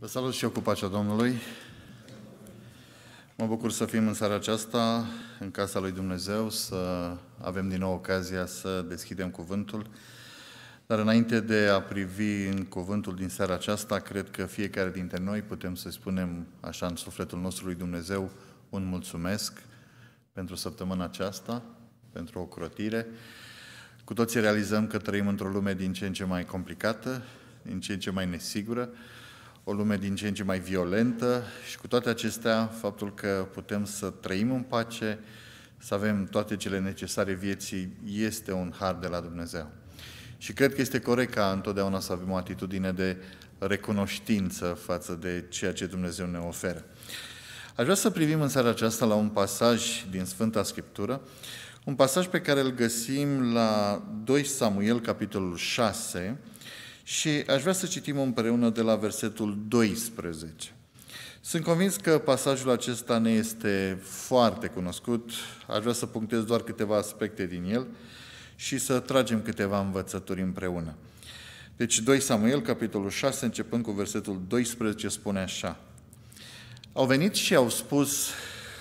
Vă salut și eu cu pacea Domnului. Mă bucur să fim în seara aceasta, în casa lui Dumnezeu, să avem din nou ocazia să deschidem cuvântul. Dar înainte de a privi în cuvântul din seara aceasta, cred că fiecare dintre noi putem să spunem așa în sufletul nostru lui Dumnezeu un mulțumesc pentru săptămâna aceasta, pentru o crotire. Cu toții realizăm că trăim într-o lume din ce în ce mai complicată, din ce în ce mai nesigură, o lume din ce în ce mai violentă și cu toate acestea, faptul că putem să trăim în pace, să avem toate cele necesare vieții, este un har de la Dumnezeu. Și cred că este corect ca întotdeauna să avem o atitudine de recunoștință față de ceea ce Dumnezeu ne oferă. Aș vrea să privim în seara aceasta la un pasaj din Sfânta Scriptură, un pasaj pe care îl găsim la 2 Samuel, capitolul 6, și aș vrea să citim împreună de la versetul 12. Sunt convins că pasajul acesta ne este foarte cunoscut, aș vrea să punctez doar câteva aspecte din el și să tragem câteva învățături împreună. Deci 2 Samuel, capitolul 6, începând cu versetul 12, spune așa. Au venit și au spus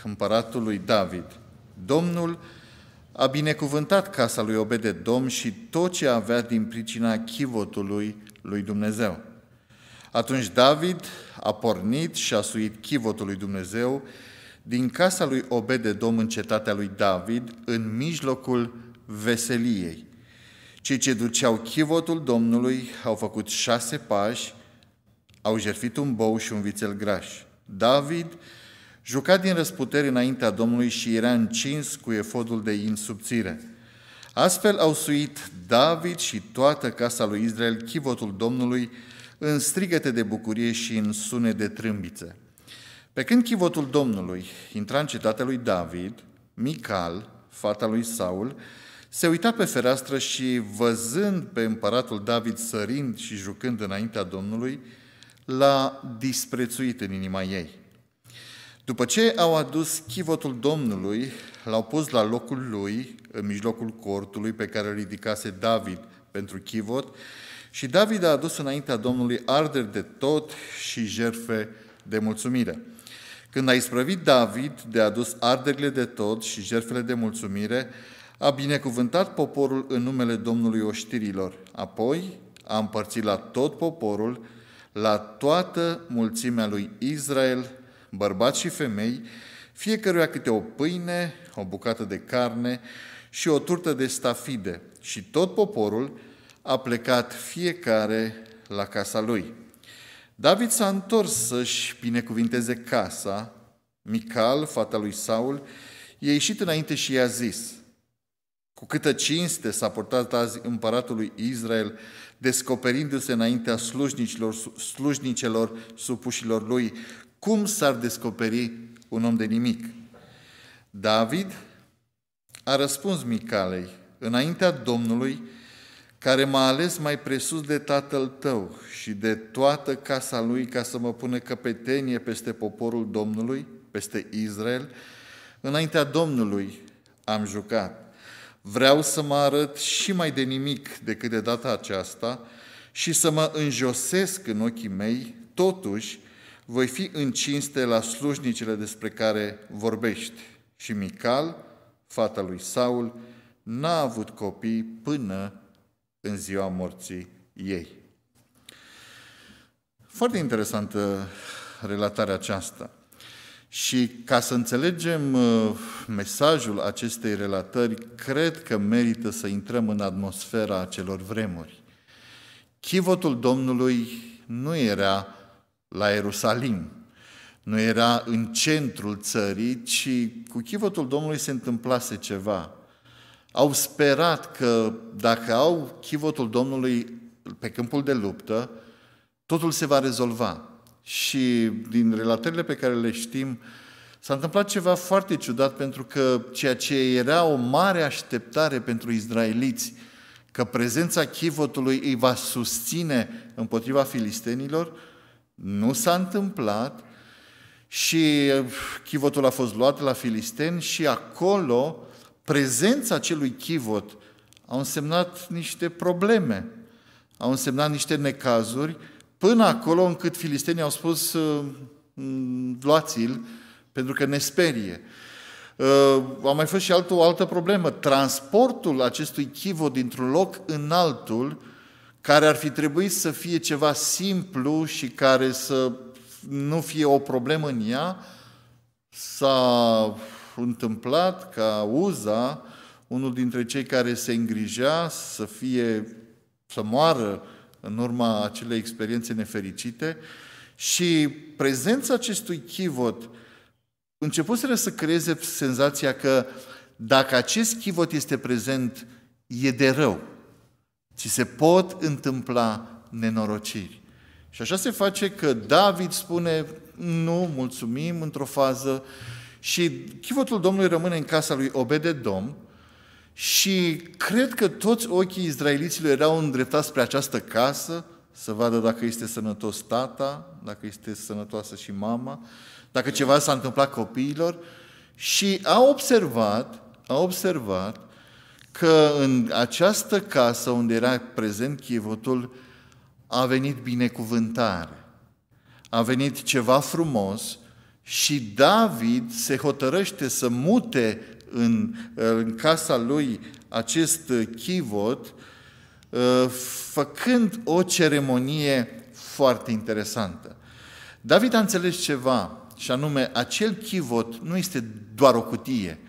împăratului David, Domnul a binecuvântat casa lui Obede Dom și tot ce avea din pricina chivotului lui Dumnezeu. Atunci David a pornit și a suit chivotul lui Dumnezeu din casa lui Obede Dom în cetatea lui David, în mijlocul veseliei. Cei ce duceau chivotul Domnului au făcut șase pași, au jertfit un bou și un vițel graș. David Juca din răsputeri înaintea Domnului și era încins cu efodul de insubțire, Astfel au suit David și toată casa lui Israel chivotul Domnului în strigăte de bucurie și în sune de trâmbițe. Pe când chivotul Domnului intra în cetatea lui David, Mical, fata lui Saul, se uita pe fereastră și, văzând pe împăratul David sărind și jucând înaintea Domnului, l-a disprețuit în inima ei. După ce au adus chivotul Domnului, l-au pus la locul lui, în mijlocul cortului pe care îl ridicase David pentru chivot, și David a adus înaintea Domnului arderi de tot și jerfe de mulțumire. Când a isprăvit David de adus arderile de tot și jerfele de mulțumire, a binecuvântat poporul în numele Domnului oștirilor. Apoi a împărțit la tot poporul, la toată mulțimea lui Israel, bărbați și femei, fiecăruia câte o pâine, o bucată de carne și o turtă de stafide. Și tot poporul a plecat fiecare la casa lui. David s-a întors să-și binecuvinteze casa. Mical, fata lui Saul, i-a ieșit înainte și i-a zis, cu câtă cinste s-a portat azi împăratul Israel, descoperindu-se înaintea slujnicilor, slujnicelor supușilor lui, cum s-ar descoperi un om de nimic? David a răspuns Micalei, înaintea Domnului, care m-a ales mai presus de tatăl tău și de toată casa lui ca să mă pună căpetenie peste poporul Domnului, peste Israel, înaintea Domnului am jucat. Vreau să mă arăt și mai de nimic decât de data aceasta și să mă înjosesc în ochii mei, totuși voi fi în cinste la slujnicile despre care vorbești. Și Mical, fata lui Saul, n-a avut copii până în ziua morții ei. Foarte interesantă relatarea aceasta. Și ca să înțelegem uh, mesajul acestei relatări, cred că merită să intrăm în atmosfera acelor vremuri. Chivotul Domnului nu era la Ierusalim. Nu era în centrul țării, ci cu chivotul Domnului se întâmplase ceva. Au sperat că dacă au chivotul Domnului pe câmpul de luptă, totul se va rezolva. Și din relatările pe care le știm, s-a întâmplat ceva foarte ciudat pentru că ceea ce era o mare așteptare pentru izraeliți, că prezența chivotului îi va susține împotriva filistenilor, nu s-a întâmplat și chivotul a fost luat la filisteni și acolo prezența acelui chivot a însemnat niște probleme, a însemnat niște necazuri, până acolo încât filistenii au spus mm, luați-l pentru că ne sperie. Uh, a mai fost și altă, o altă problemă. Transportul acestui chivot dintr-un loc în altul care ar fi trebuit să fie ceva simplu și care să nu fie o problemă în ea, s-a întâmplat ca Uza, unul dintre cei care se îngrijea să fie, să moară în urma acelei experiențe nefericite și prezența acestui chivot începuseră să creeze senzația că dacă acest chivot este prezent, e de rău. Ci se pot întâmpla nenorociri. Și așa se face că David spune, nu, mulțumim, într-o fază, și chivotul Domnului rămâne în casa lui Dom, și cred că toți ochii izraeliților erau îndreptați spre această casă să vadă dacă este sănătos tata, dacă este sănătoasă și mama, dacă ceva s-a întâmplat copiilor și a observat, a observat că în această casă unde era prezent chivotul a venit binecuvântare, a venit ceva frumos și David se hotărăște să mute în, în casa lui acest chivot, ă, făcând o ceremonie foarte interesantă. David a înțeles ceva, și anume, acel chivot nu este doar o cutie,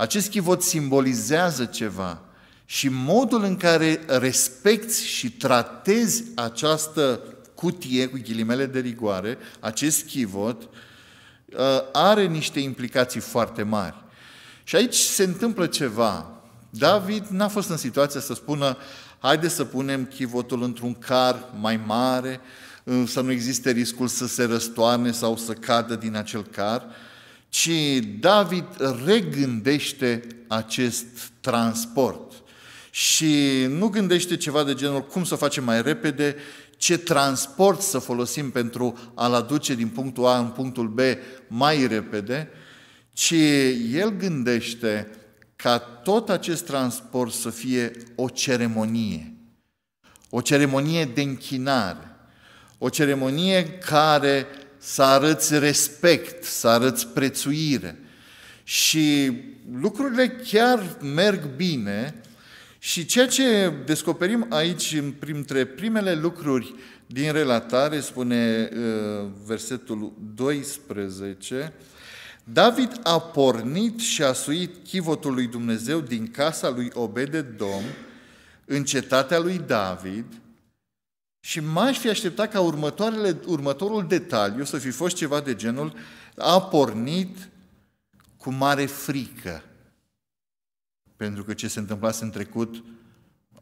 acest chivot simbolizează ceva și modul în care respecti și tratezi această cutie cu ghilimele de rigoare, acest chivot, uh, are niște implicații foarte mari. Și aici se întâmplă ceva. David n-a fost în situația să spună haide să punem chivotul într-un car mai mare, să nu existe riscul să se răstoarne sau să cadă din acel car ci David regândește acest transport. Și nu gândește ceva de genul cum să o facem mai repede, ce transport să folosim pentru a-l aduce din punctul A în punctul B mai repede, ci el gândește ca tot acest transport să fie o ceremonie. O ceremonie de închinare. O ceremonie care să arăți respect, să arăți prețuire. Și lucrurile chiar merg bine și ceea ce descoperim aici printre primele lucruri din relatare, spune uh, versetul 12, David a pornit și a suit chivotul lui Dumnezeu din casa lui Obede Dom, în cetatea lui David, și m-aș fi așteptat ca următoarele, următorul detaliu să fi fost ceva de genul a pornit cu mare frică. Pentru că ce se întâmplase în trecut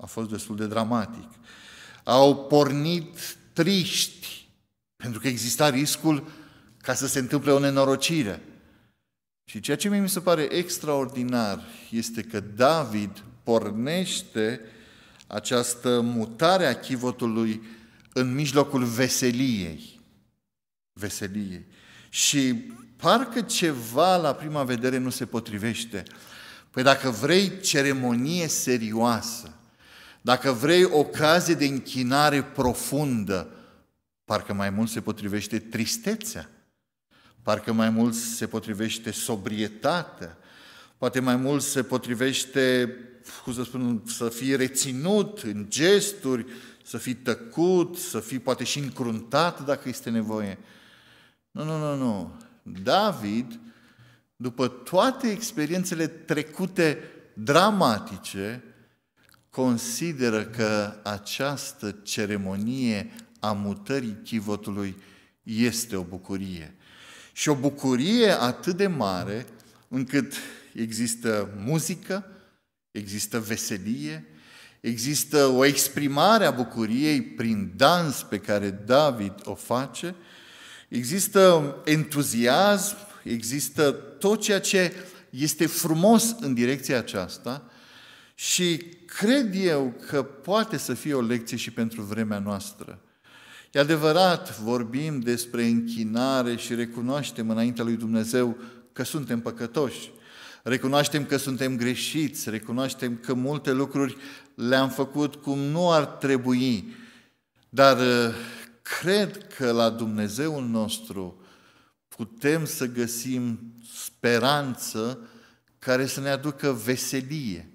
a fost destul de dramatic. Au pornit triști, pentru că exista riscul ca să se întâmple o nenorocire. Și ceea ce mie mi se pare extraordinar este că David pornește această mutare a chivotului în mijlocul veseliei. Veseliei. Și parcă ceva la prima vedere nu se potrivește. Păi dacă vrei ceremonie serioasă, dacă vrei ocazie de închinare profundă, parcă mai mult se potrivește tristețea, parcă mai mult se potrivește sobrietatea, Poate mai mult se potrivește, cum să spun, să fii reținut în gesturi, să fii tăcut, să fii poate și încruntat dacă este nevoie. Nu, nu, nu, nu. David, după toate experiențele trecute dramatice, consideră că această ceremonie a mutării chivotului este o bucurie. Și o bucurie atât de mare încât există muzică, există veselie, există o exprimare a bucuriei prin dans pe care David o face, există entuziasm, există tot ceea ce este frumos în direcția aceasta și cred eu că poate să fie o lecție și pentru vremea noastră. E adevărat, vorbim despre închinare și recunoaștem înaintea lui Dumnezeu că suntem păcătoși. Recunoaștem că suntem greșiți, recunoaștem că multe lucruri le-am făcut cum nu ar trebui, dar uh, cred că la Dumnezeul nostru putem să găsim speranță care să ne aducă veselie,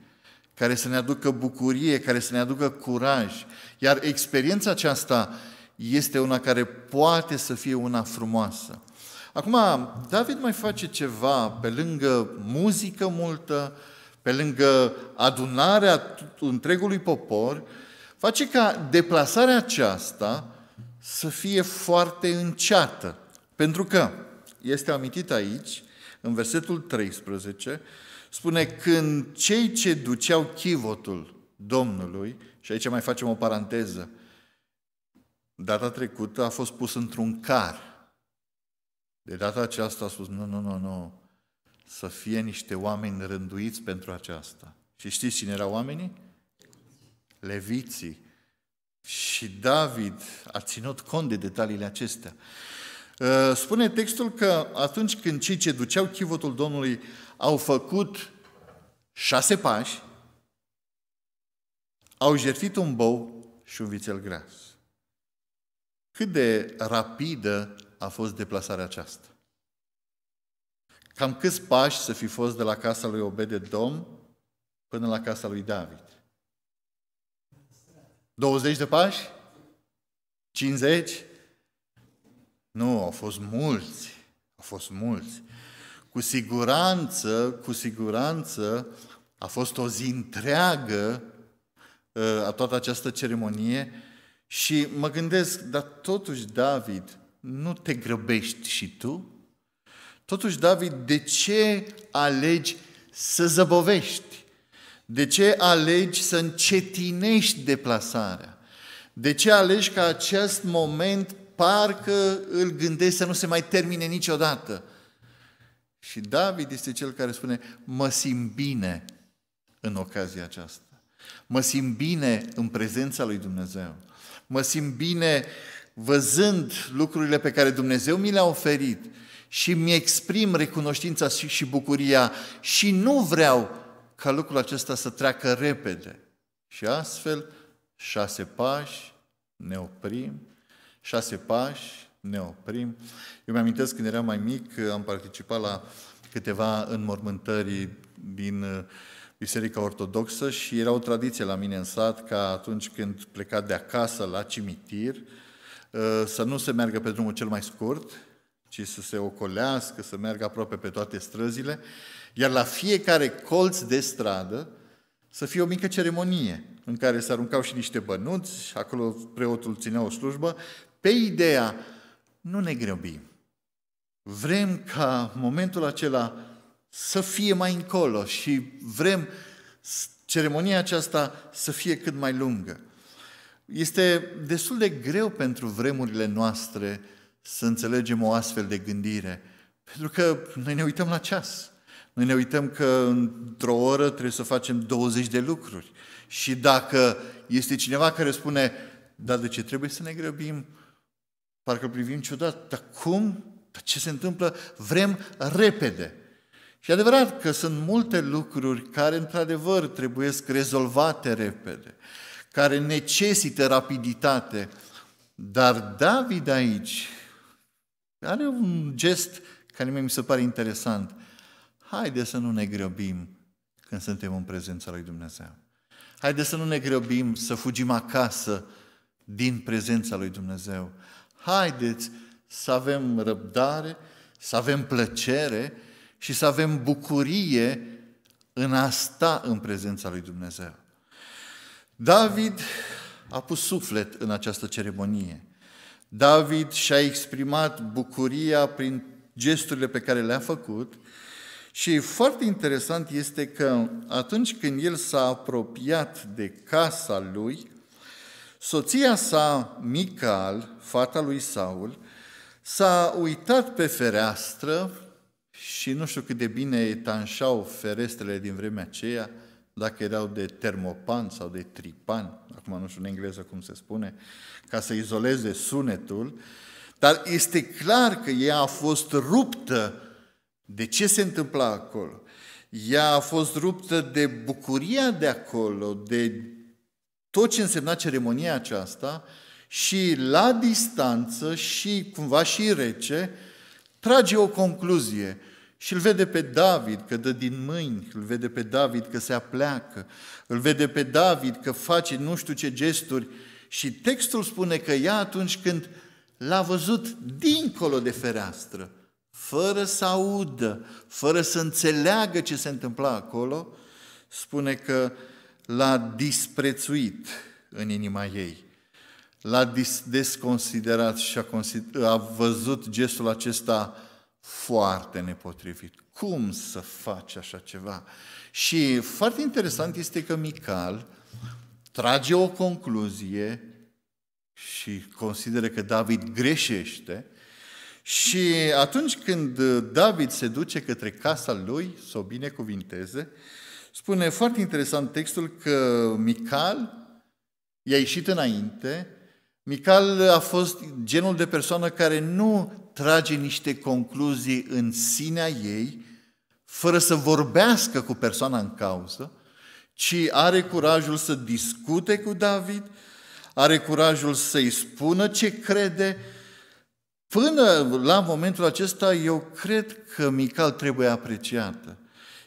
care să ne aducă bucurie, care să ne aducă curaj. Iar experiența aceasta este una care poate să fie una frumoasă. Acum, David mai face ceva pe lângă muzică multă, pe lângă adunarea întregului popor, face ca deplasarea aceasta să fie foarte înceată. Pentru că este amintit aici, în versetul 13, spune când cei ce duceau chivotul Domnului, și aici mai facem o paranteză, data trecută a fost pus într-un car, de data aceasta a spus, nu, nu, nu, nu, să fie niște oameni rânduiți pentru aceasta. Și știți cine erau oamenii? Leviții. Și David a ținut cont de detaliile acestea. Uh, spune textul că atunci când cei ce duceau chivotul Domnului au făcut șase pași, au jertfit un bou și un vițel gras. Cât de rapidă a fost deplasarea aceasta. Cam câți pași să fi fost de la casa lui Obede Dom până la casa lui David? 20 de pași? 50? Nu, au fost mulți. Au fost mulți. Cu siguranță, cu siguranță, a fost o zi întreagă uh, a toată această ceremonie și mă gândesc, dar totuși David nu te grăbești și tu? Totuși, David, de ce alegi să zăbovești? De ce alegi să încetinești deplasarea? De ce alegi ca acest moment parcă îl gândești să nu se mai termine niciodată? Și David este cel care spune, mă simt bine în ocazia aceasta. Mă simt bine în prezența lui Dumnezeu. Mă simt bine văzând lucrurile pe care Dumnezeu mi le-a oferit și mi exprim recunoștința și bucuria și nu vreau ca lucrul acesta să treacă repede. Și astfel, șase pași, ne oprim, șase pași, ne oprim. Eu mi-amintesc când eram mai mic, am participat la câteva înmormântări din uh, Biserica Ortodoxă și era o tradiție la mine în sat ca atunci când pleca de acasă la cimitir, Ă, să nu se meargă pe drumul cel mai scurt, ci să se ocolească, să meargă aproape pe toate străzile, iar la fiecare colț de stradă să fie o mică ceremonie în care se aruncau și niște bănuți, acolo preotul ținea o slujbă, pe ideea, nu ne grăbim. Vrem ca momentul acela să fie mai încolo și vrem ceremonia aceasta să fie cât mai lungă. Este destul de greu pentru vremurile noastre să înțelegem o astfel de gândire, pentru că noi ne uităm la ceas. Noi ne uităm că într-o oră trebuie să facem 20 de lucruri. Și dacă este cineva care spune, dar de ce trebuie să ne grăbim? Parcă privim ciudat, dar cum? Dar ce se întâmplă? Vrem repede. Și adevărat că sunt multe lucruri care, într-adevăr, trebuie rezolvate repede care necesită rapiditate. Dar David aici are un gest care mi se pare interesant. Haide să nu ne grăbim când suntem în prezența lui Dumnezeu. Haide să nu ne grăbim să fugim acasă din prezența lui Dumnezeu. Haideți să avem răbdare, să avem plăcere și să avem bucurie în a sta în prezența lui Dumnezeu. David a pus suflet în această ceremonie. David și-a exprimat bucuria prin gesturile pe care le-a făcut și foarte interesant este că atunci când el s-a apropiat de casa lui, soția sa, Mical, fata lui Saul, s-a uitat pe fereastră și nu știu cât de bine etanșau ferestrele din vremea aceea, dacă erau de termopan sau de tripan, acum nu știu în engleză cum se spune, ca să izoleze sunetul, dar este clar că ea a fost ruptă de ce se întâmpla acolo. Ea a fost ruptă de bucuria de acolo, de tot ce însemna ceremonia aceasta și la distanță și cumva și rece, trage o concluzie – și îl vede pe David că dă din mâini, îl vede pe David că se apleacă, îl vede pe David că face nu știu ce gesturi și textul spune că ea atunci când l-a văzut dincolo de fereastră, fără să audă, fără să înțeleagă ce se întâmpla acolo, spune că l-a disprețuit în inima ei. L-a desconsiderat și a, a văzut gestul acesta foarte nepotrivit. Cum să faci așa ceva? Și foarte interesant este că Mical trage o concluzie și consideră că David greșește și atunci când David se duce către casa lui să o binecuvinteze, spune foarte interesant textul că Mical i-a ieșit înainte. Mical a fost genul de persoană care nu trage niște concluzii în sinea ei, fără să vorbească cu persoana în cauză, ci are curajul să discute cu David, are curajul să-i spună ce crede. Până la momentul acesta, eu cred că Mical trebuie apreciată.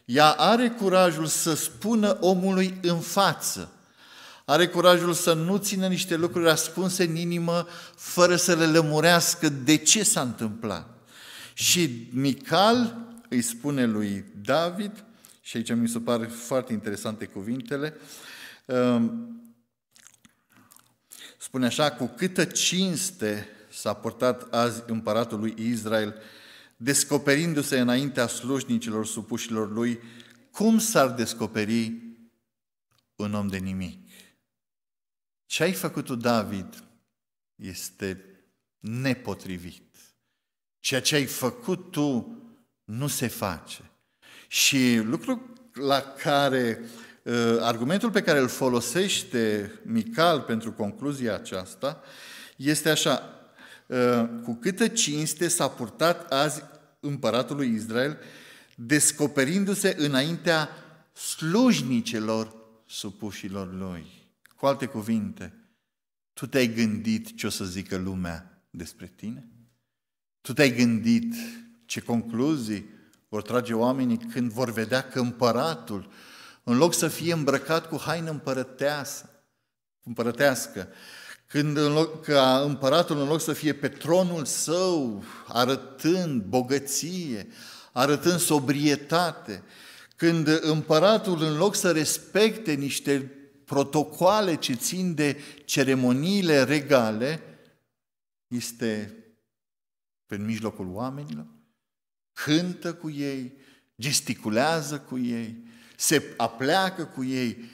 Ea are curajul să spună omului în față are curajul să nu țină niște lucruri ascunse în inimă fără să le lămurească de ce s-a întâmplat. Și Mical îi spune lui David, și aici mi se pare foarte interesante cuvintele, um, spune așa, cu câtă cinste s-a portat azi împăratul lui Israel, descoperindu-se înaintea slujnicilor supușilor lui, cum s-ar descoperi un om de nimic? Ce ai făcut tu, David, este nepotrivit. Ceea ce ai făcut tu nu se face. Și lucrul la care, uh, argumentul pe care îl folosește Mical pentru concluzia aceasta, este așa, uh, cu câtă cinste s-a purtat azi împăratul lui Israel, descoperindu-se înaintea slujnicelor supușilor lui. Cu alte cuvinte, tu te-ai gândit ce o să zică lumea despre tine? Tu te-ai gândit ce concluzii vor trage oamenii când vor vedea că împăratul, în loc să fie îmbrăcat cu haină împărătească, împărătească, când în loc, ca împăratul, în loc să fie pe tronul său, arătând bogăție, arătând sobrietate, când împăratul, în loc să respecte niște protocoale ce țin de ceremoniile regale, este în mijlocul oamenilor, cântă cu ei, gesticulează cu ei, se apleacă cu ei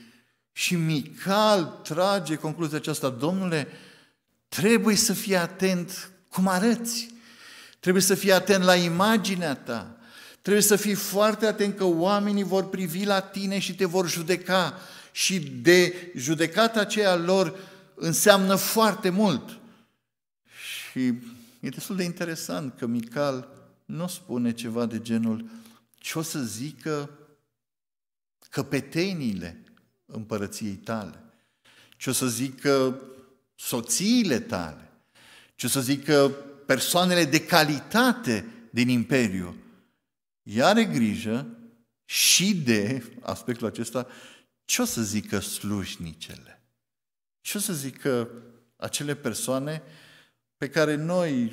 și Mical trage concluzia aceasta, domnule, trebuie să fii atent cum arăți, trebuie să fii atent la imaginea ta, trebuie să fii foarte atent că oamenii vor privi la tine și te vor judeca, și de judecata aceea lor înseamnă foarte mult. Și e destul de interesant că Mical nu spune ceva de genul ce o să zică căpeteniile împărăției tale, ce o să zică soțiile tale, ce o să zică persoanele de calitate din imperiu. Iar are grijă și de, aspectul acesta, ce o să zică slujnicele? Ce o să zică acele persoane pe care noi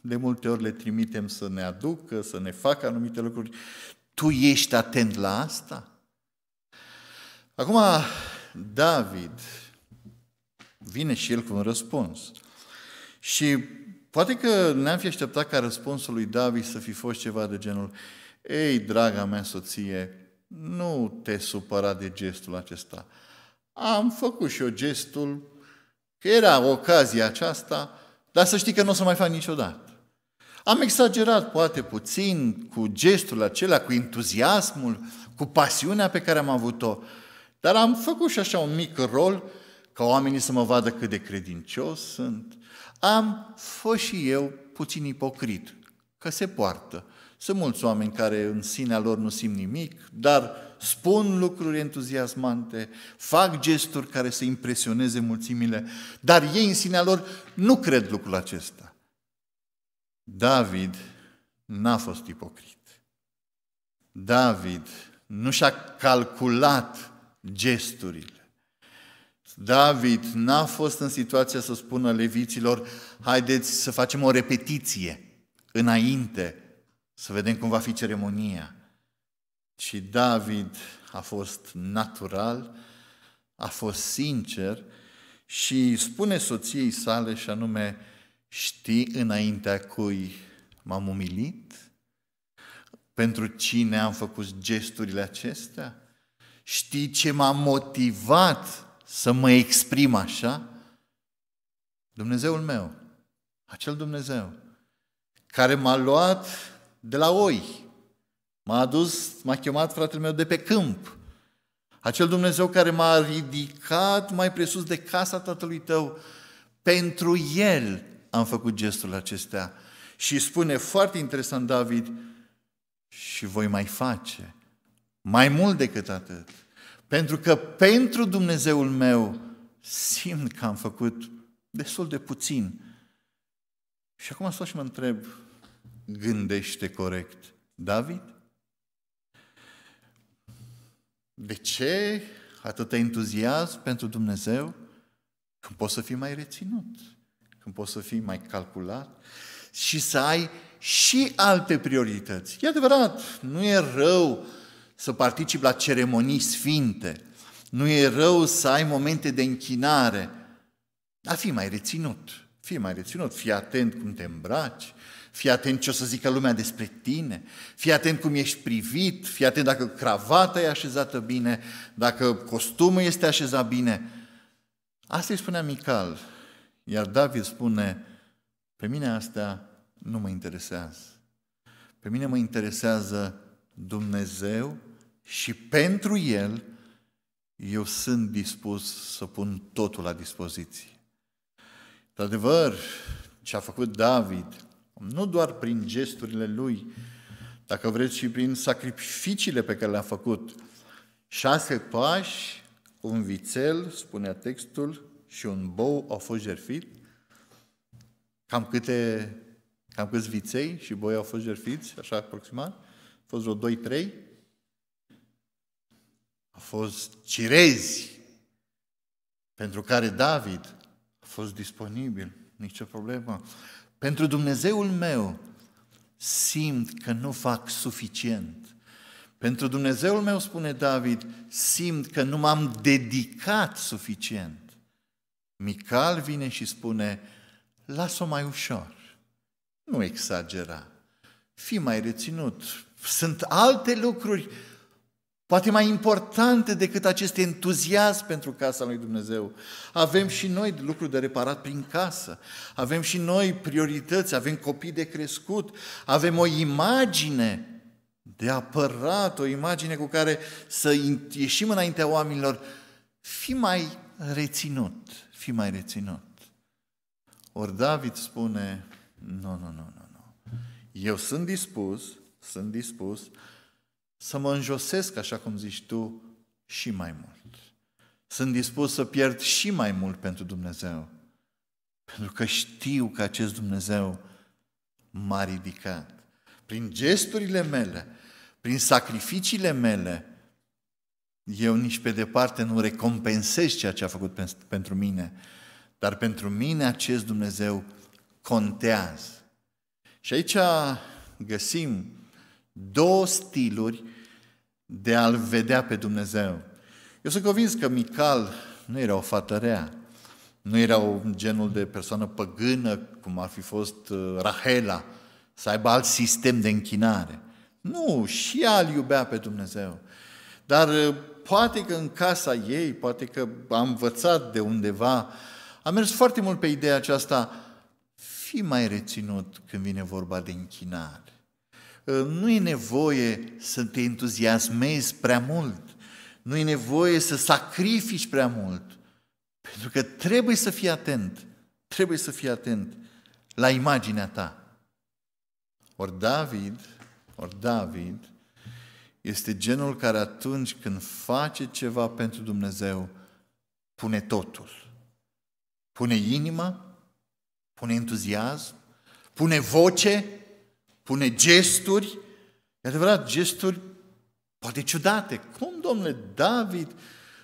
de multe ori le trimitem să ne aducă, să ne facă anumite lucruri. Tu ești atent la asta? Acum, David vine și el cu un răspuns. Și poate că ne-am fi așteptat ca răspunsul lui David să fi fost ceva de genul ei, draga mea soție, nu te supăra de gestul acesta. Am făcut și eu gestul, că era ocazia aceasta, dar să știi că nu o să mai fac niciodată. Am exagerat poate puțin cu gestul acela, cu entuziasmul, cu pasiunea pe care am avut-o, dar am făcut și așa un mic rol ca oamenii să mă vadă cât de credincios sunt. Am fost și eu puțin ipocrit, că se poartă. Sunt mulți oameni care în sinea lor nu simt nimic, dar spun lucruri entuziasmante, fac gesturi care să impresioneze mulțimile, dar ei în sinea lor nu cred lucrul acesta. David n-a fost ipocrit. David nu și-a calculat gesturile. David n-a fost în situația să spună leviților, haideți să facem o repetiție înainte să vedem cum va fi ceremonia. Și David a fost natural, a fost sincer și spune soției sale și anume, știi înaintea cui m-am umilit? Pentru cine am făcut gesturile acestea? Știi ce m-a motivat să mă exprim așa? Dumnezeul meu, acel Dumnezeu care m-a luat de la oi. M-a adus, m-a chemat fratele meu de pe câmp. Acel Dumnezeu care m-a ridicat mai presus de casa tatălui tău, pentru el am făcut gestul acesta. Și spune foarte interesant David, și voi mai face, mai mult decât atât. Pentru că pentru Dumnezeul meu simt că am făcut destul de puțin. Și acum stau și mă întreb, gândește corect? David? De ce atât entuziasm pentru Dumnezeu când poți să fii mai reținut, când poți să fii mai calculat și să ai și alte priorități. E adevărat, nu e rău să participi la ceremonii sfinte, nu e rău să ai momente de închinare, dar fi mai reținut, fi mai reținut, fii atent cum te îmbraci, fii atent ce o să zică lumea despre tine, fii atent cum ești privit, fii atent dacă cravata e așezată bine, dacă costumul este așezat bine. Asta îi spunea Mical, iar David spune, pe mine asta nu mă interesează. Pe mine mă interesează Dumnezeu și pentru El eu sunt dispus să pun totul la dispoziție. De adevăr, ce a făcut David nu doar prin gesturile lui, dacă vreți și prin sacrificiile pe care le-a făcut. Șase pași, un vițel, spunea textul, și un bou au fost jerfit. Cam câte Cam câți viței și boi au fost jerfiți, așa aproximat? Au fost vreo 2-3? Au fost cirezi pentru care David a fost disponibil, nicio problemă. Pentru Dumnezeul meu simt că nu fac suficient. Pentru Dumnezeul meu, spune David, simt că nu m-am dedicat suficient. Mical vine și spune, las-o mai ușor, nu exagera, fi mai reținut. Sunt alte lucruri poate mai importante decât acest entuziasm pentru casa lui Dumnezeu. Avem și noi lucruri de reparat prin casă, avem și noi priorități, avem copii de crescut, avem o imagine de apărat, o imagine cu care să ieșim înaintea oamenilor. Fi mai reținut, fi mai reținut. Ori David spune, nu, nu, nu, nu, nu. Eu sunt dispus, sunt dispus să mă înjosesc, așa cum zici tu, și mai mult. Sunt dispus să pierd și mai mult pentru Dumnezeu. Pentru că știu că acest Dumnezeu m-a ridicat. Prin gesturile mele, prin sacrificiile mele, eu nici pe departe nu recompensez ceea ce a făcut pentru mine, dar pentru mine acest Dumnezeu contează. Și aici găsim Două stiluri de a-L vedea pe Dumnezeu. Eu sunt convins că Mical nu era o fată rea, nu era un genul de persoană păgână, cum ar fi fost uh, Rahela, să aibă alt sistem de închinare. Nu, și ea îl iubea pe Dumnezeu. Dar uh, poate că în casa ei, poate că a învățat de undeva, a mers foarte mult pe ideea aceasta, fii mai reținut când vine vorba de închinare nu e nevoie să te entuziasmezi prea mult, nu e nevoie să sacrifici prea mult, pentru că trebuie să fii atent, trebuie să fii atent la imaginea ta. Ori David, ori David, este genul care atunci când face ceva pentru Dumnezeu, pune totul. Pune inima, pune entuziasm, pune voce, pune gesturi, e adevărat, gesturi poate ciudate. Cum, domnule, David,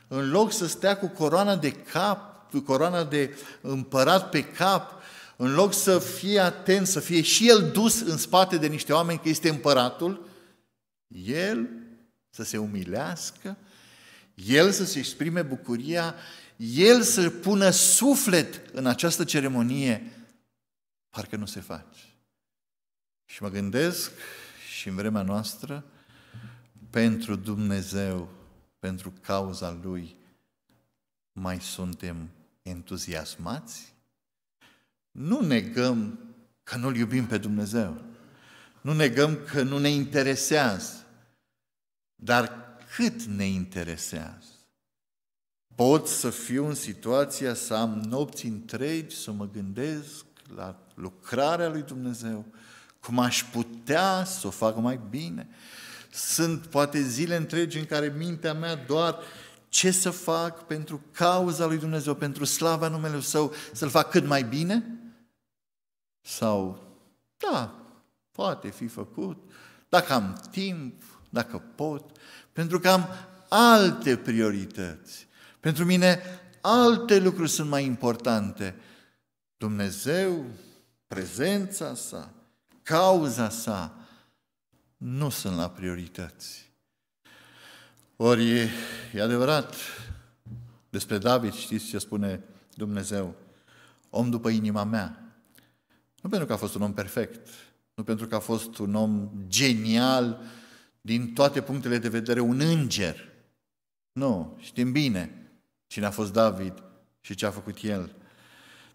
în loc să stea cu coroana de cap, cu coroana de împărat pe cap, în loc să fie atent, să fie și el dus în spate de niște oameni că este împăratul, el să se umilească, el să se exprime bucuria, el să pună suflet în această ceremonie, parcă nu se face. Și mă gândesc și în vremea noastră, pentru Dumnezeu, pentru cauza Lui, mai suntem entuziasmați? Nu negăm că nu-L iubim pe Dumnezeu. Nu negăm că nu ne interesează. Dar cât ne interesează? Pot să fiu în situația să am nopți întregi, să mă gândesc la lucrarea lui Dumnezeu, cum aș putea să o fac mai bine. Sunt poate zile întregi în care mintea mea doar ce să fac pentru cauza lui Dumnezeu, pentru slava numele Său, să-L fac cât mai bine? Sau, da, poate fi făcut, dacă am timp, dacă pot, pentru că am alte priorități. Pentru mine alte lucruri sunt mai importante. Dumnezeu, prezența sa, cauza sa, nu sunt la priorități. Ori e adevărat, despre David știți ce spune Dumnezeu, om după inima mea. Nu pentru că a fost un om perfect, nu pentru că a fost un om genial din toate punctele de vedere, un înger. Nu, știm bine cine a fost David și ce a făcut el.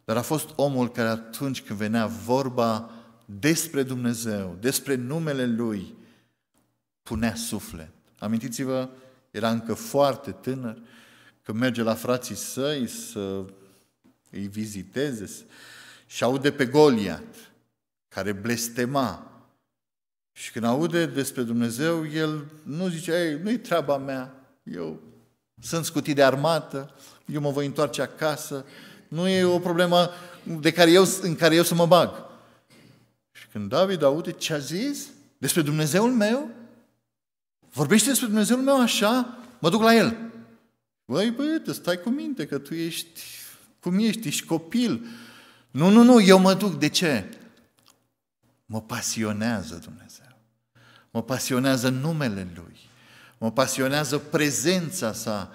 Dar a fost omul care atunci când venea vorba despre Dumnezeu, despre numele Lui, punea suflet. Amintiți-vă, era încă foarte tânăr, că merge la frații săi să îi viziteze și aude pe Goliat, care blestema. Și când aude despre Dumnezeu, el nu zice, ei, nu-i treaba mea, eu sunt scutit de armată, eu mă voi întoarce acasă, nu e o problemă de care eu, în care eu să mă bag când David aude ce a zis despre Dumnezeul meu, vorbește despre Dumnezeul meu așa, mă duc la el. Băi, băiete, stai cu minte că tu ești, cum ești, ești copil. Nu, nu, nu, eu mă duc. De ce? Mă pasionează Dumnezeu. Mă pasionează numele Lui. Mă pasionează prezența sa.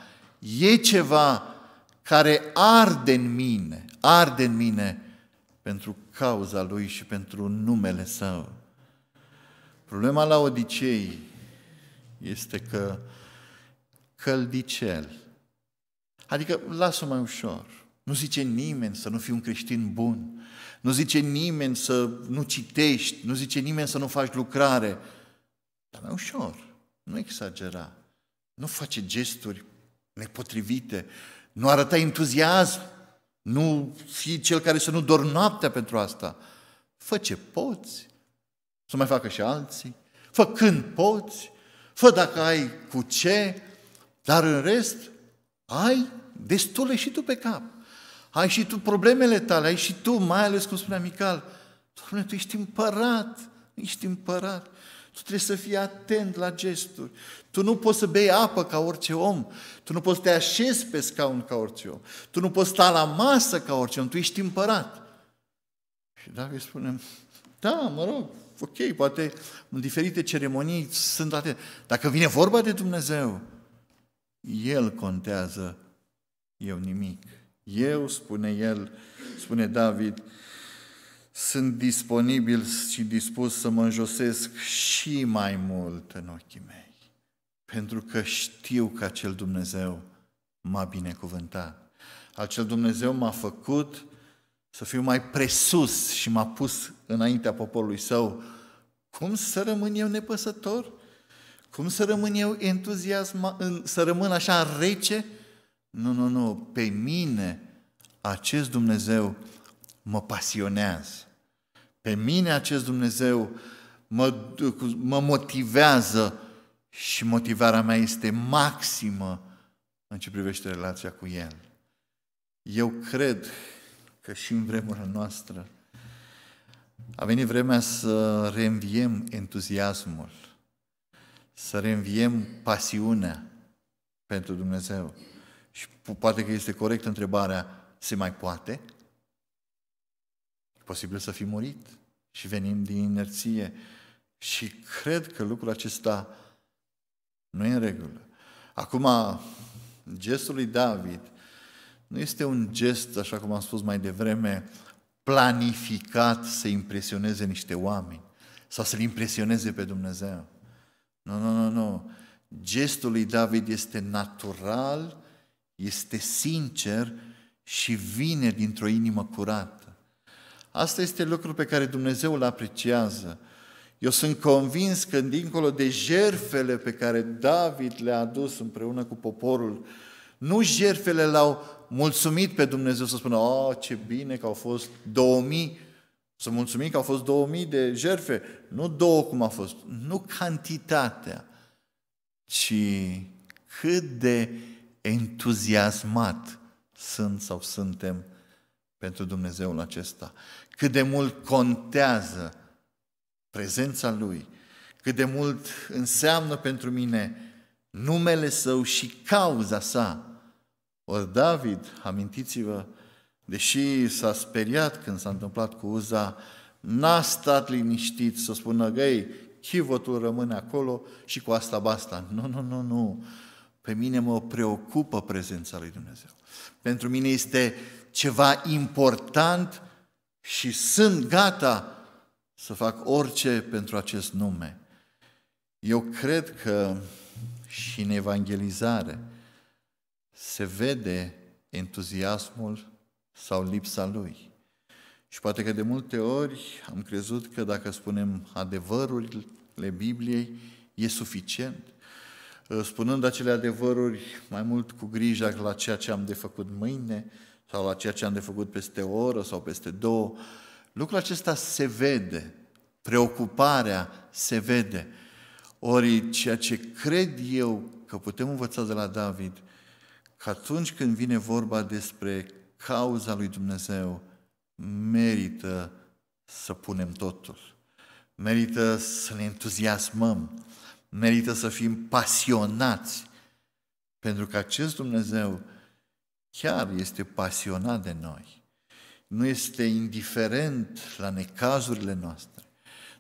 E ceva care arde în mine, arde în mine pentru cauza Lui și pentru numele Său. Problema la Odicei este că căldicel, adică lasă mai ușor, nu zice nimeni să nu fii un creștin bun, nu zice nimeni să nu citești, nu zice nimeni să nu faci lucrare, dar mai ușor, nu exagera, nu face gesturi nepotrivite, nu arăta entuziasm nu fi cel care să nu dor noaptea pentru asta. Fă ce poți, să mai facă și alții. Fă când poți, fă dacă ai cu ce, dar în rest ai destule și tu pe cap. Ai și tu problemele tale, ai și tu, mai ales cum spunea Mical, Doamne, Tu ești împărat, ești împărat. Tu trebuie să fii atent la gesturi. Tu nu poți să bei apă ca orice om. Tu nu poți să te așezi pe scaun ca orice om. Tu nu poți sta la masă ca orice om. Tu ești împărat. Și David spune, da, mă rog, ok, poate în diferite ceremonii sunt toate. Dacă vine vorba de Dumnezeu, El contează, eu nimic. Eu, spune el, spune David, sunt disponibil și dispus să mă înjosesc și mai mult în ochii mei, pentru că știu că acel Dumnezeu m-a binecuvântat. Acel Dumnezeu m-a făcut să fiu mai presus și m-a pus înaintea poporului său. Cum să rămân eu nepăsător? Cum să rămân eu entuziasm, să rămân așa rece? Nu, nu, nu, pe mine acest Dumnezeu mă pasionează. Pe mine acest Dumnezeu mă, mă motivează și motivarea mea este maximă în ce privește relația cu El. Eu cred că și în vremurile noastre a venit vremea să reînviem entuziasmul, să reînviem pasiunea pentru Dumnezeu. Și poate că este corect întrebarea, se mai poate? posibil să fi murit și venim din inerție. Și cred că lucrul acesta nu e în regulă. Acum, gestul lui David nu este un gest, așa cum am spus mai devreme, planificat să impresioneze niște oameni sau să-L impresioneze pe Dumnezeu. Nu, nu, nu, nu. Gestul lui David este natural, este sincer și vine dintr-o inimă curată. Asta este lucrul pe care Dumnezeu îl apreciază. Eu sunt convins că dincolo de jerfele pe care David le-a adus împreună cu poporul, nu jerfele l-au mulțumit pe Dumnezeu să spună, oh, ce bine că au fost 2000, să mulțumim că au fost 2000 de jerfe, nu două cum a fost, nu cantitatea, ci cât de entuziasmat sunt sau suntem pentru Dumnezeul acesta cât de mult contează prezența Lui, cât de mult înseamnă pentru mine numele Său și cauza sa. Ori David, amintiți-vă, deși s-a speriat când s-a întâmplat cu Uza, n-a stat liniștit să spună, găi, chivotul rămâne acolo și cu asta basta. Nu, nu, nu, nu. Pe mine mă preocupă prezența lui Dumnezeu. Pentru mine este ceva important și sunt gata să fac orice pentru acest nume. Eu cred că și în evangelizare se vede entuziasmul sau lipsa lui. Și poate că de multe ori am crezut că dacă spunem adevărurile Bibliei, e suficient. Spunând acele adevăruri mai mult cu grijă la ceea ce am de făcut mâine, sau la ceea ce am de făcut peste o oră sau peste două. Lucrul acesta se vede, preocuparea se vede. Ori ceea ce cred eu că putem învăța de la David, că atunci când vine vorba despre cauza lui Dumnezeu, merită să punem totul. Merită să ne entuziasmăm, merită să fim pasionați, pentru că acest Dumnezeu chiar este pasionat de noi, nu este indiferent la necazurile noastre,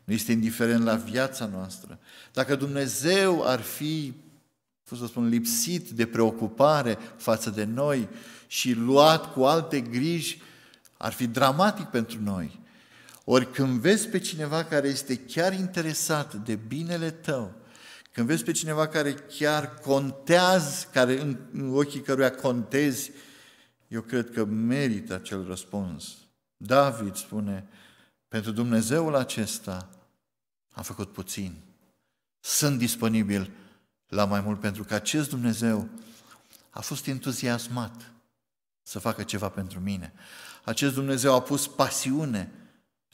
nu este indiferent la viața noastră. Dacă Dumnezeu ar fi, cum să spun, lipsit de preocupare față de noi și luat cu alte griji, ar fi dramatic pentru noi. Ori când vezi pe cineva care este chiar interesat de binele tău, când vezi pe cineva care chiar contează, care în, ochii căruia contezi, eu cred că merită acel răspuns. David spune, pentru Dumnezeul acesta am făcut puțin. Sunt disponibil la mai mult pentru că acest Dumnezeu a fost entuziasmat să facă ceva pentru mine. Acest Dumnezeu a pus pasiune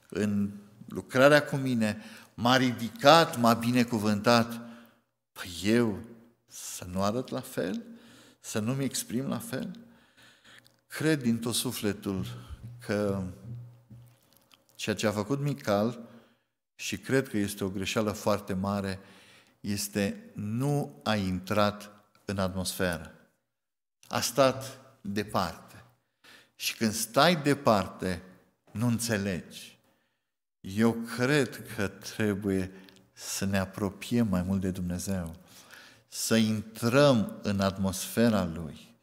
în lucrarea cu mine, m-a ridicat, m-a binecuvântat Păi eu să nu arăt la fel? Să nu-mi exprim la fel? Cred din tot sufletul că ceea ce a făcut Mical, și cred că este o greșeală foarte mare, este nu a intrat în atmosferă. A stat departe. Și când stai departe, nu înțelegi. Eu cred că trebuie să ne apropiem mai mult de Dumnezeu, să intrăm în atmosfera Lui,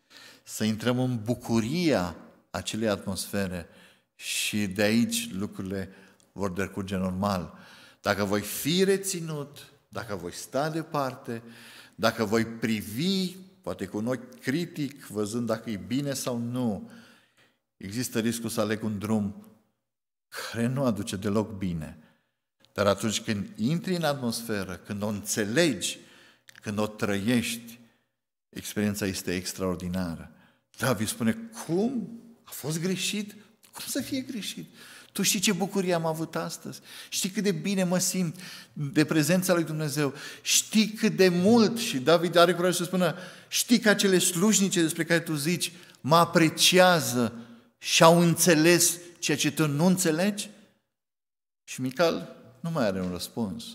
să intrăm în bucuria acelei atmosfere și de aici lucrurile vor decurge normal. Dacă voi fi reținut, dacă voi sta departe, dacă voi privi, poate cu un ochi critic, văzând dacă e bine sau nu, există riscul să aleg un drum care nu aduce deloc bine. Dar atunci când intri în atmosferă, când o înțelegi, când o trăiești, experiența este extraordinară. David spune, cum? A fost greșit? Cum să fie greșit? Tu știi ce bucurie am avut astăzi? Știi cât de bine mă simt de prezența lui Dumnezeu? Știi cât de mult? Și David are curaj să spună, știi că acele slujnice despre care tu zici mă apreciază și au înțeles ceea ce tu nu înțelegi? Și Mical nu mai are un răspuns.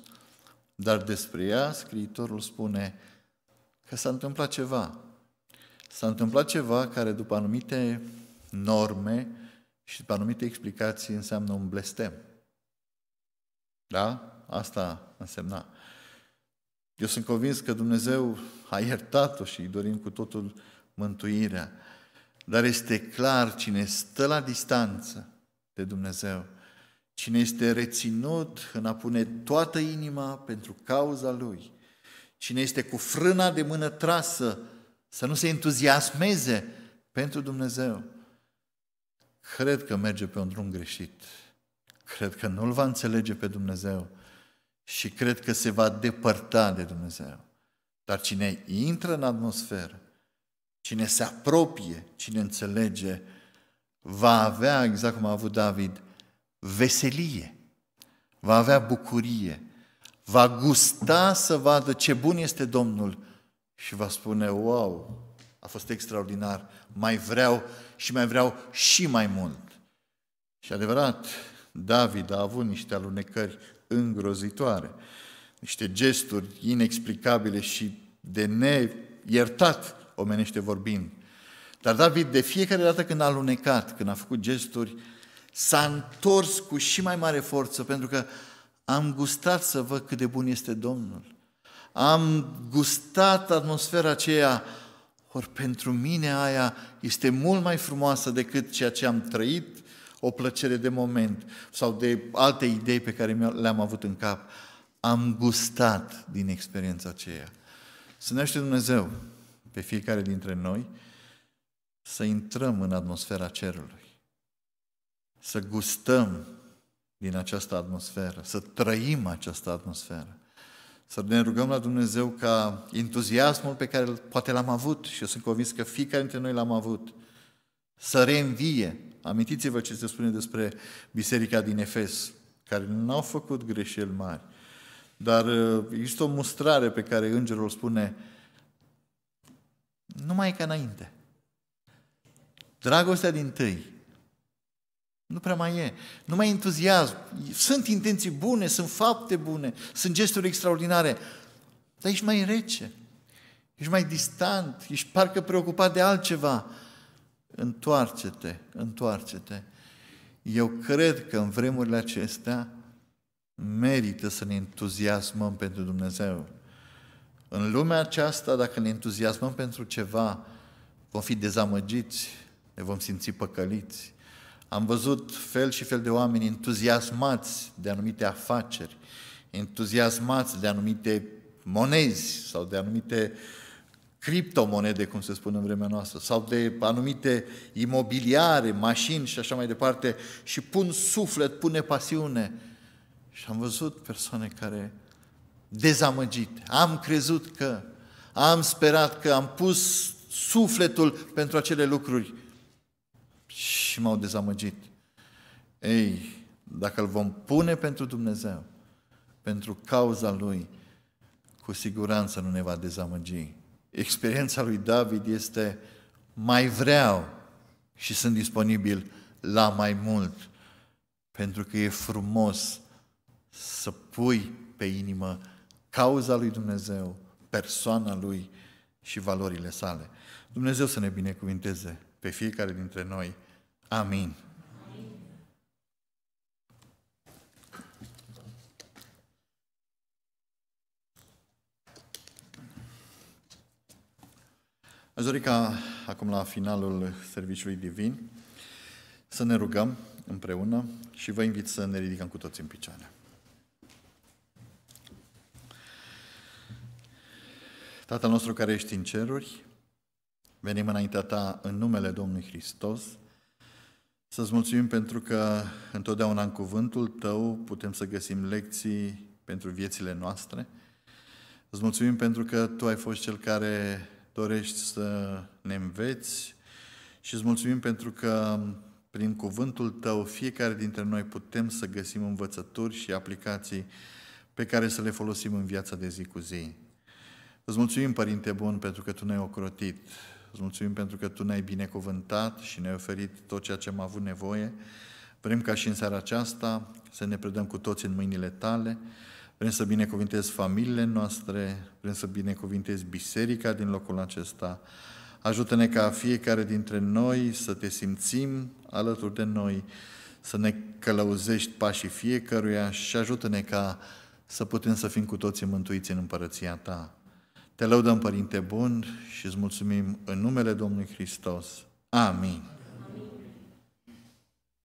Dar despre ea, scriitorul spune că s-a întâmplat ceva. S-a întâmplat ceva care, după anumite norme și după anumite explicații, înseamnă un blestem. Da? Asta însemna. Eu sunt convins că Dumnezeu a iertat-o și îi dorim cu totul mântuirea. Dar este clar cine stă la distanță de Dumnezeu, Cine este reținut în a pune toată inima pentru cauza Lui, cine este cu frâna de mână trasă să nu se entuziasmeze pentru Dumnezeu, cred că merge pe un drum greșit. Cred că nu-L va înțelege pe Dumnezeu și cred că se va depărta de Dumnezeu. Dar cine intră în atmosferă, cine se apropie, cine înțelege, va avea, exact cum a avut David, veselie, va avea bucurie, va gusta să vadă ce bun este Domnul și va spune, wow, a fost extraordinar, mai vreau și mai vreau și mai mult. Și adevărat, David a avut niște alunecări îngrozitoare, niște gesturi inexplicabile și de neiertat, omenește vorbind. Dar David, de fiecare dată când a alunecat, când a făcut gesturi s-a întors cu și mai mare forță, pentru că am gustat să văd cât de bun este Domnul. Am gustat atmosfera aceea, ori pentru mine aia este mult mai frumoasă decât ceea ce am trăit, o plăcere de moment sau de alte idei pe care le-am avut în cap. Am gustat din experiența aceea. Să ne Dumnezeu pe fiecare dintre noi să intrăm în atmosfera cerului să gustăm din această atmosferă, să trăim această atmosferă. Să ne rugăm la Dumnezeu ca entuziasmul pe care poate l-am avut și eu sunt convins că fiecare dintre noi l-am avut, să reînvie. Amintiți-vă ce se spune despre biserica din Efes, care nu au făcut greșeli mari. Dar uh, există o mustrare pe care îngerul spune, numai ca înainte. Dragostea din tâi, nu prea mai e. Nu mai e entuziasm. Sunt intenții bune, sunt fapte bune, sunt gesturi extraordinare. Dar ești mai rece. Ești mai distant, ești parcă preocupat de altceva. Întoarce-te, întoarce-te. Eu cred că în vremurile acestea merită să ne entuziasmăm pentru Dumnezeu. În lumea aceasta, dacă ne entuziasmăm pentru ceva, vom fi dezamăgiți, ne vom simți păcăliți, am văzut fel și fel de oameni entuziasmați de anumite afaceri, entuziasmați de anumite monezi sau de anumite criptomonede, cum se spune în vremea noastră, sau de anumite imobiliare, mașini și așa mai departe, și pun suflet, pune pasiune. Și am văzut persoane care dezamăgite. Am crezut că, am sperat că, am pus sufletul pentru acele lucruri și m-au dezamăgit. Ei, dacă îl vom pune pentru Dumnezeu, pentru cauza Lui, cu siguranță nu ne va dezamăgi. Experiența lui David este mai vreau și sunt disponibil la mai mult, pentru că e frumos să pui pe inimă cauza lui Dumnezeu, persoana lui și valorile sale. Dumnezeu să ne binecuvinteze pe fiecare dintre noi. Amin. Aș dori ca acum la finalul serviciului divin să ne rugăm împreună și vă invit să ne ridicăm cu toți în picioare. Tatăl nostru care ești în ceruri, Venim înaintea ta în numele Domnului Hristos să-ți mulțumim pentru că întotdeauna în cuvântul tău putem să găsim lecții pentru viețile noastre. Îți mulțumim pentru că tu ai fost cel care dorești să ne înveți și îți mulțumim pentru că prin cuvântul tău fiecare dintre noi putem să găsim învățături și aplicații pe care să le folosim în viața de zi cu zi. Îți mulțumim, Părinte Bun, pentru că Tu ne-ai ocrotit Îți mulțumim pentru că Tu ne-ai binecuvântat și ne-ai oferit tot ceea ce am avut nevoie. Vrem ca și în seara aceasta să ne predăm cu toți în mâinile Tale. Vrem să binecuvintezi familiile noastre, vrem să binecuvintezi biserica din locul acesta. Ajută-ne ca fiecare dintre noi să te simțim alături de noi, să ne călăuzești pașii fiecăruia și ajută-ne ca să putem să fim cu toții mântuiți în împărăția Ta. Te lăudăm, Părinte Bun, și îți mulțumim în numele Domnului Hristos. Amin.